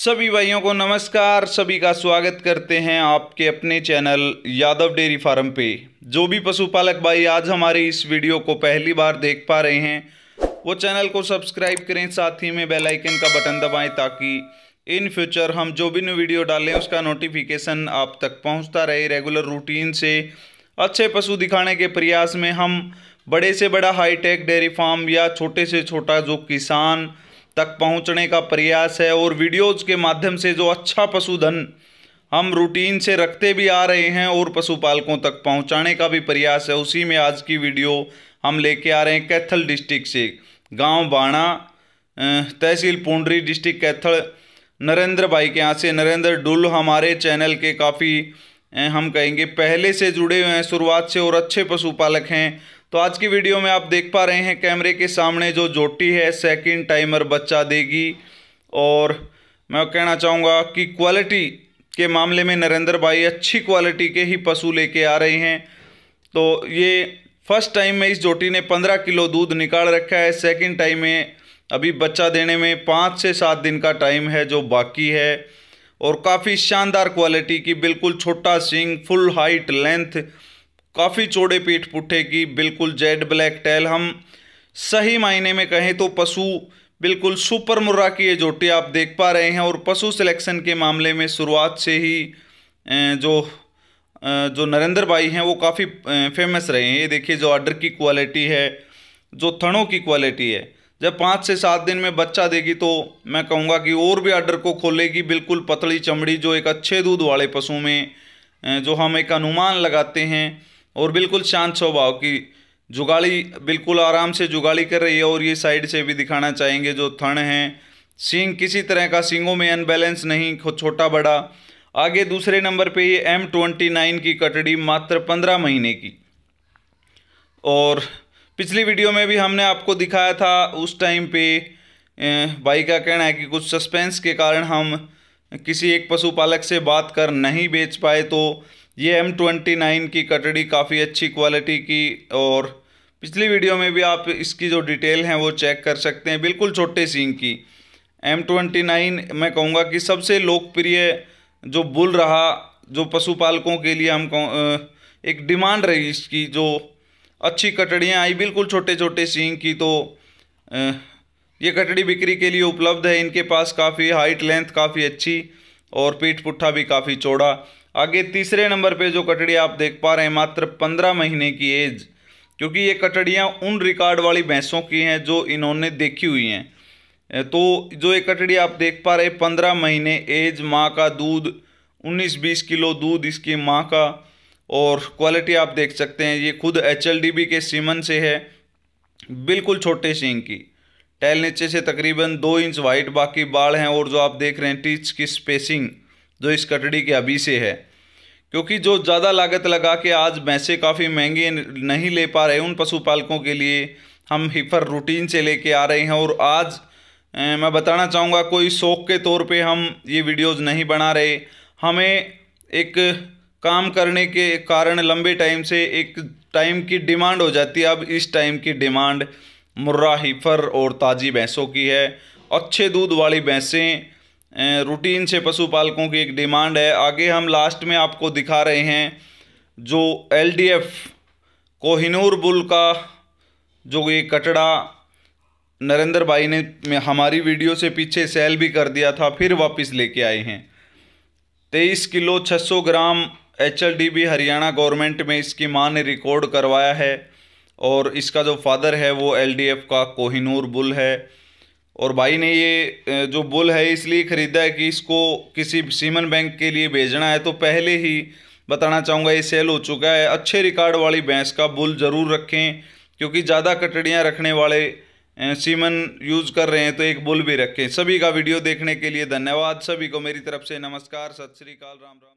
सभी भाइयों को नमस्कार सभी का स्वागत करते हैं आपके अपने चैनल यादव डेयरी फार्म पे जो भी पशुपालक भाई आज हमारे इस वीडियो को पहली बार देख पा रहे हैं वो चैनल को सब्सक्राइब करें साथ ही में बेल आइकन का बटन दबाएं ताकि इन फ्यूचर हम जो भी न्यू वीडियो डालें उसका नोटिफिकेशन आप तक पहुँचता रहे रेगुलर रूटीन से अच्छे पशु दिखाने के प्रयास में हम बड़े से बड़ा हाईटेक डेयरी फार्म या छोटे से छोटा जो किसान तक पहुंचने का प्रयास है और वीडियोज़ के माध्यम से जो अच्छा पशुधन हम रूटीन से रखते भी आ रहे हैं और पशुपालकों तक पहुंचाने का भी प्रयास है उसी में आज की वीडियो हम लेके आ रहे हैं कैथल डिस्ट्रिक्ट से गांव बाणा तहसील पुंडरी डिस्ट्रिक्ट कैथल नरेंद्र भाई के यहाँ से नरेंद्र डुल हमारे चैनल के काफ़ी हम कहेंगे पहले से जुड़े हुए हैं शुरुआत से और अच्छे पशुपालक हैं तो आज की वीडियो में आप देख पा रहे हैं कैमरे के सामने जो जोटी है सेकंड टाइमर बच्चा देगी और मैं कहना चाहूँगा कि क्वालिटी के मामले में नरेंद्र भाई अच्छी क्वालिटी के ही पशु लेके आ रहे हैं तो ये फर्स्ट टाइम में इस जोटी ने पंद्रह किलो दूध निकाल रखा है सेकेंड टाइम में अभी बच्चा देने में पाँच से सात दिन का टाइम है जो बाकी है और काफ़ी शानदार क्वालिटी की बिल्कुल छोटा सिंग फुल हाइट लेंथ काफ़ी चौड़े पीठ पुट्ठे की बिल्कुल जेड ब्लैक टेल हम सही मायने में कहें तो पशु बिल्कुल सुपर मुर्रा की ये जोटी आप देख पा रहे हैं और पशु सिलेक्शन के मामले में शुरुआत से ही जो जो नरेंद्र भाई हैं वो काफ़ी फेमस रहे हैं ये देखिए जो आर्डर की क्वालिटी है जो थनों की क्वालिटी है जब पाँच से सात दिन में बच्चा देगी तो मैं कहूँगा कि और भी आर्डर को खोलेगी बिल्कुल पतली चमड़ी जो एक अच्छे दूध वाले पशु में जो हम एक अनुमान लगाते हैं और बिल्कुल शांत स्वभाव की जुगाली बिल्कुल आराम से जुगाली कर रही है और ये साइड से भी दिखाना चाहेंगे जो थण हैं सींग किसी तरह का सींगों में अनबैलेंस नहीं छोटा बड़ा आगे दूसरे नंबर पे ये एम ट्वेंटी नाइन की कटड़ी मात्र पंद्रह महीने की और पिछली वीडियो में भी हमने आपको दिखाया था उस टाइम पे भाई का कहना है कि कुछ सस्पेंस के कारण हम किसी एक पशुपालक से बात कर नहीं बेच पाए तो ये एम ट्वेंटी नाइन की कटड़ी काफ़ी अच्छी क्वालिटी की और पिछली वीडियो में भी आप इसकी जो डिटेल हैं वो चेक कर सकते हैं बिल्कुल छोटे सींग की एम ट्वेंटी नाइन मैं कहूँगा कि सबसे लोकप्रिय जो बुल रहा जो पशुपालकों के लिए हम एक डिमांड रही इसकी जो अच्छी कटड़ियाँ आई बिल्कुल छोटे छोटे सींग की तो ये कटड़ी बिक्री के लिए उपलब्ध है इनके पास काफ़ी हाइट लेंथ काफ़ी अच्छी और पीठ पुट्ठा भी काफ़ी चौड़ा आगे तीसरे नंबर पे जो कटड़ी आप देख पा रहे हैं मात्र पंद्रह महीने की एज क्योंकि ये कटड़ियाँ उन रिकॉर्ड वाली भैंसों की हैं जो इन्होंने देखी हुई हैं तो जो ये कटड़ी आप देख पा रहे हैं पंद्रह महीने एज माँ का दूध उन्नीस बीस किलो दूध इसकी माँ का और क्वालिटी आप देख सकते हैं ये खुद एच के सीमन से है बिल्कुल छोटे सींग की टैल नीचे से तकरीबन दो इंच वाइट बाकी बाल हैं और जो आप देख रहे हैं टीच की स्पेसिंग जो इस कटड़ी के अभी से है क्योंकि जो ज़्यादा लागत लगा के आज भैंसे काफ़ी महंगे नहीं ले पा रहे उन पशुपालकों के लिए हम हिफर रूटीन से लेके आ रहे हैं और आज ए, मैं बताना चाहूँगा कोई शौक के तौर पे हम ये वीडियोस नहीं बना रहे हमें एक काम करने के कारण लंबे टाइम से एक टाइम की डिमांड हो जाती है अब इस टाइम की डिमांड मुर्रा हिफर और ताजी भैंसों की है अच्छे दूध वाली भैंसें रूटीन से पशुपालकों की एक डिमांड है आगे हम लास्ट में आपको दिखा रहे हैं जो L D F Kohinoor bull का जो ये कटड़ा नरेंद्र भाई ने हमारी वीडियो से पीछे सेल भी कर दिया था फिर वापस लेके आए हैं तेईस किलो छः सौ ग्राम एच हरियाणा गवर्नमेंट में इसकी माँ ने रिकॉर्ड करवाया है और इसका जो फादर है वो एल का कोहिनूर बुल है और भाई ने ये जो बुल है इसलिए ख़रीदा है कि इसको किसी सीमन बैंक के लिए भेजना है तो पहले ही बताना चाहूँगा ये सेल हो चुका है अच्छे रिकॉर्ड वाली भैंस का बुल ज़रूर रखें क्योंकि ज़्यादा कटड़ियाँ रखने वाले सीमन यूज़ कर रहे हैं तो एक बुल भी रखें सभी का वीडियो देखने के लिए धन्यवाद सभी को मेरी तरफ से नमस्कार सत श्रीकाल राम राम